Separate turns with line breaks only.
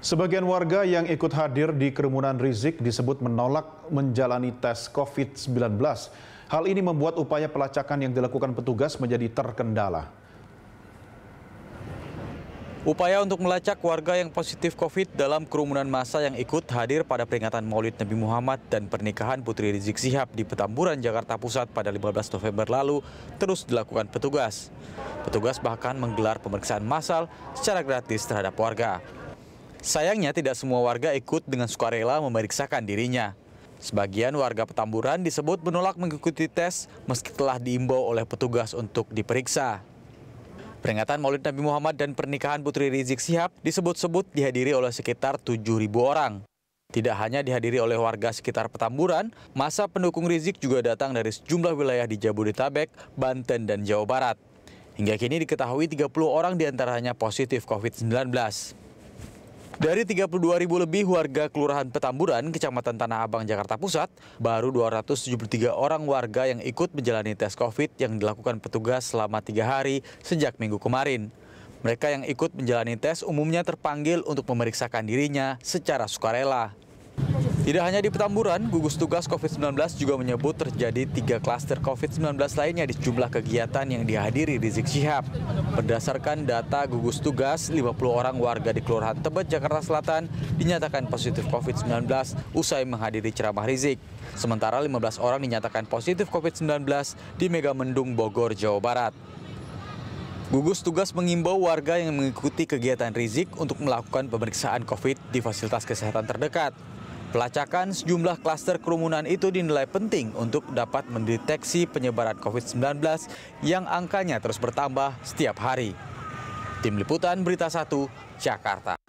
Sebagian warga yang ikut hadir di kerumunan Rizik disebut menolak menjalani tes COVID-19. Hal ini membuat upaya pelacakan yang dilakukan petugas menjadi terkendala.
Upaya untuk melacak warga yang positif COVID dalam kerumunan massa yang ikut hadir pada peringatan Maulid Nabi Muhammad dan pernikahan Putri Rizik Sihab di Petamburan, Jakarta Pusat pada 15 November lalu terus dilakukan petugas. Petugas bahkan menggelar pemeriksaan massal secara gratis terhadap warga. Sayangnya tidak semua warga ikut dengan sukarela memeriksakan dirinya. Sebagian warga Petamburan disebut menolak mengikuti tes meski telah diimbau oleh petugas untuk diperiksa. Peringatan Maulid Nabi Muhammad dan pernikahan Putri Rizik Sihab disebut-sebut dihadiri oleh sekitar 7.000 orang. Tidak hanya dihadiri oleh warga sekitar Petamburan, masa pendukung Rizik juga datang dari sejumlah wilayah di Jabodetabek, Banten, dan Jawa Barat. Hingga kini diketahui 30 orang diantaranya positif COVID-19. Dari 32 ribu lebih warga Kelurahan Petamburan, Kecamatan Tanah Abang, Jakarta Pusat, baru 273 orang warga yang ikut menjalani tes COVID yang dilakukan petugas selama tiga hari sejak minggu kemarin. Mereka yang ikut menjalani tes umumnya terpanggil untuk memeriksakan dirinya secara sukarela. Tidak hanya di Petamburan, gugus tugas COVID-19 juga menyebut terjadi tiga klaster COVID-19 lainnya di sejumlah kegiatan yang dihadiri Rizik Syihab. Berdasarkan data gugus tugas, 50 orang warga di Kelurahan Tebet, Jakarta Selatan dinyatakan positif COVID-19 usai menghadiri ceramah Rizik. Sementara 15 orang dinyatakan positif COVID-19 di Megamendung, Bogor, Jawa Barat. Gugus tugas mengimbau warga yang mengikuti kegiatan Rizik untuk melakukan pemeriksaan COVID di fasilitas kesehatan terdekat. Pelacakan sejumlah klaster kerumunan itu dinilai penting untuk dapat mendeteksi penyebaran COVID-19 yang angkanya terus bertambah setiap hari. Tim Liputan Berita 1, Jakarta.